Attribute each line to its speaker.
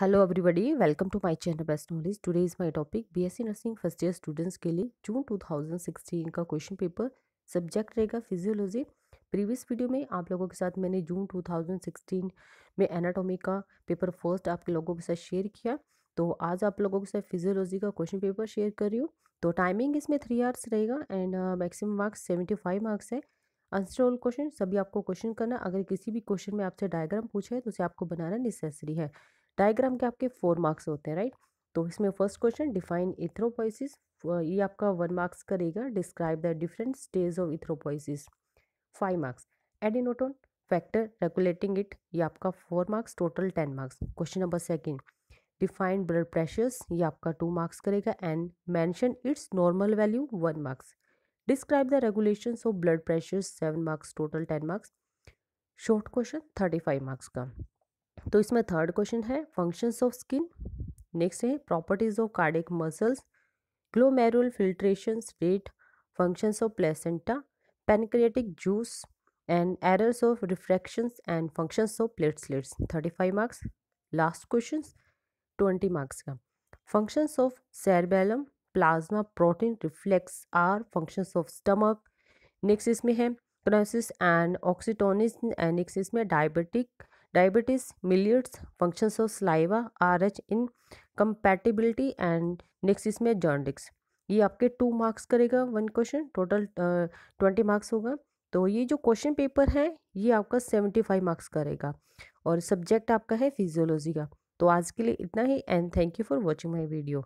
Speaker 1: hello everybody welcome to my channel best knowledge today is my topic BSc nursing first year students के लिए जून 2016 का question paper subject रहेगा physiology previous video में आप लोगों के साथ मैंने जून 2016 में एनाटॉमी का पेपर फर्स्ट आपके लोगों के साथ शेयर किया तो आज आप लोगों के साथ फिजियोलॉजी का क्वेश्चन पेपर शेयर कर रही हूँ तो टाइमिंग इसमें थ्री आवर्स रहेगा and maximum marks seventy five marks है आंसर ऑल क्वेश्चन सभी आपको क्वेश्चन करना अगर किसी भी क्वेश्चन में आपसे डायग्राम पूछे तो उसे आपको बनाना नेसेसरी है डायग्राम के आपके फोर मार्क्स होते हैं राइट तो इसमें फर्स्ट क्वेश्चन डिफाइन इथ्रोपोइसिस ये आपका वन मार्क्स करेगा describe the different stage of erythropoiesis five marks एडिनोटोन फैक्टर रेगुलेटिंग इट ये आपका four marks total ten marks question number second defined blood pressures ये आपका टू मार्क्स करेगा and mention its normal value one marks describe the regulation of blood pressures seven marks total ten marks short question thirty five marks का तो इसमें third question है functions of skin next है properties of cardiac muscles glomerular filtration rate functions of placenta pancreatic juice and errors of refraction and functions of platelets thirty five marks last question twenty marks का functions of cerebellum plasma protein reflex are functions of stomach next इसमें है क्रोसिस and ऑक्सीटोनिस and next इसमें diabetic mellitus functions of saliva R H incompatibility and next इसमें jaundice ये आपके two marks करेगा one question total twenty marks होगा तो ये जो क्वेश्चन पेपर है ये आपका सेवेंटी फाइव मार्क्स करेगा और सब्जेक्ट आपका है फिजियोलॉजी का तो आज के लिए इतना ही and thank you for watching my video